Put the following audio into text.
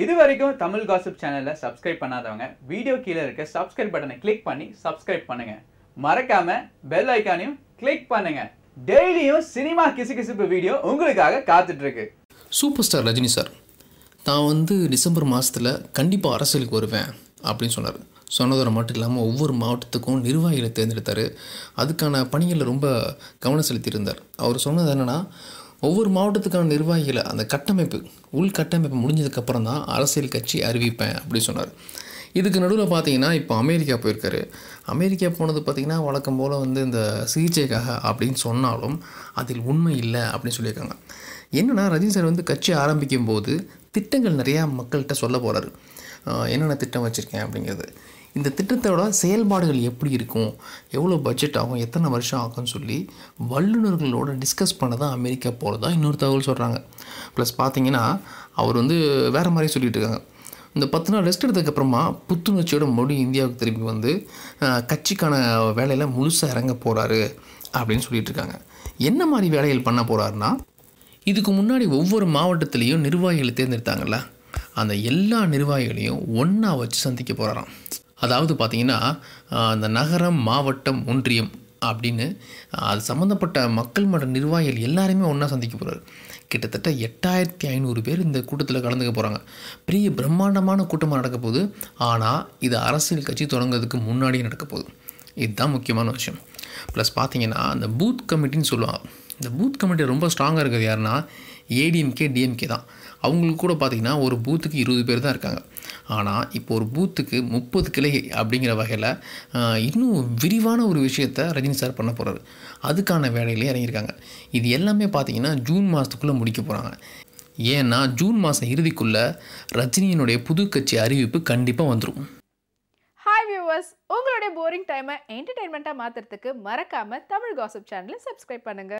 இது வரைக்கும் தமிழ் காசிப் சேனலில் சப்ஸ்கிரைப் பண்ணாதவங்க வீடியோ கீழே இருக்க சப்ஸ்கிரைப் பட்டனை கிளிக் பண்ணி சப்ஸ்கிரைப் பண்ணுங்க மறக்காம பெல் ஐக்கானையும் கிளிக் பண்ணுங்க டெய்லியும் சினிமா கிசுகிசுப்பு வீடியோ உங்களுக்காக காத்துட்டு இருக்கு சூப்பர் ஸ்டார் ரஜினி சார் நான் வந்து டிசம்பர் மாதத்தில் கண்டிப்பாக அரசியலுக்கு வருவேன் அப்படின்னு சொன்னார் சொன்னதோட மட்டும் இல்லாமல் ஒவ்வொரு மாவட்டத்துக்கும் நிர்வாகிகளை தேர்ந்தெடுத்தார் அதுக்கான பணிகளில் ரொம்ப கவனம் செலுத்தியிருந்தார் அவர் சொன்னது என்னென்னா ஒவ்வொரு மாவட்டத்துக்கான நிர்வாகிகளை அந்த கட்டமைப்பு உள்கட்டமைப்பு முடிஞ்சதுக்கப்புறம் தான் அரசியல் கட்சி அறிவிப்பேன் அப்படின்னு சொன்னார் இதுக்கு நடுவில் பார்த்தீங்கன்னா இப்போ அமெரிக்கா போயிருக்காரு அமெரிக்கா போனது பார்த்திங்கன்னா வழக்கம் போல் வந்து இந்த சிகிச்சைக்காக அப்படின்னு சொன்னாலும் அதில் உண்மை இல்லை அப்படின்னு சொல்லியிருக்காங்க என்னென்னா ரஜினி சார் வந்து கட்சி ஆரம்பிக்கும் போது திட்டங்கள் நிறையா மக்கள்கிட்ட சொல்ல போகிறாரு என்னென்ன திட்டம் வச்சுருக்கேன் அப்படிங்கிறது இந்த திட்டத்தோட செயல்பாடுகள் எப்படி இருக்கும் எவ்வளோ பட்ஜெட் ஆகும் எத்தனை வருஷம் ஆகும்னு சொல்லி வல்லுநர்களோட டிஸ்கஸ் பண்ண தான் அமெரிக்கா போகிறதா இன்னொரு தகவல் சொல்கிறாங்க ப்ளஸ் பார்த்தீங்கன்னா அவர் வந்து வேறு மாதிரியே சொல்லிகிட்டு இருக்காங்க இந்த பத்து நாள் ரெஸ்ட் எடுத்ததுக்கப்புறமா புத்துணர்ச்சியோட மொழி இந்தியாவுக்கு திரும்பி வந்து கட்சிக்கான வேலையில் முழுசாக இறங்க போகிறாரு அப்படின்னு சொல்லிட்டு இருக்காங்க என்ன மாதிரி வேலைகள் பண்ண போகிறாருன்னா இதுக்கு முன்னாடி ஒவ்வொரு மாவட்டத்துலேயும் நிர்வாகிகளை தேர்ந்தெடுத்தாங்கல்ல அந்த எல்லா நிர்வாகிகளையும் ஒன்றா வச்சு சந்திக்க போகிறாராம் அதாவது பார்த்திங்கன்னா அந்த நகரம் மாவட்டம் ஒன்றியம் அப்படின்னு அது சம்மந்தப்பட்ட மக்கள் மன்ற நிர்வாகிகள் எல்லாருமே ஒன்றா சந்திக்க போகிறார் கிட்டத்தட்ட எட்டாயிரத்தி ஐநூறு பேர் இந்த கூட்டத்தில் கலந்துக்க போகிறாங்க பெரிய பிரம்மாண்டமான கூட்டமாக நடக்க போகுது ஆனால் இது அரசியல் கட்சி தொடங்குறதுக்கு முன்னாடியே நடக்க போகுது இதுதான் முக்கியமான விஷயம் ப்ளஸ் பார்த்தீங்கன்னா அந்த பூத் கமிட்டின்னு சொல்லுவாங்க இந்த பூத் கமிட்டி ரொம்ப ஸ்ட்ராங்காக இருக்கிறது யாருன்னா ஏடிஎம்கே டிஎம்கே தான் அவங்களுக்கு கூட பார்த்திங்கன்னா ஒரு பூத்துக்கு இருபது பேர் தான் இருக்காங்க ஆனால் இப்போ ஒரு பூத்துக்கு முப்பது கிளை அப்படிங்கிற வகையில் இன்னும் விரிவான ஒரு விஷயத்த ரஜினி சார் பண்ண போகிறாரு அதுக்கான வேலையிலே இறங்கியிருக்காங்க இது எல்லாமே பார்த்திங்கன்னா ஜூன் மாதத்துக்குள்ளே முடிக்க போகிறாங்க ஏன்னா ஜூன் மாதம் இறுதிக்குள்ளே ரஜினியினுடைய புது கட்சி அறிவிப்பு கண்டிப்பாக வந்துடும் ஹாய் வியூவர்ஸ் உங்களுடைய போரிங் டைமை என்டர்டைன்மெண்ட்டாக மாற்றுறதுக்கு மறக்காமல் தமிழ் காசப் சேனலை சப்ஸ்கிரைப் பண்ணுங்கள்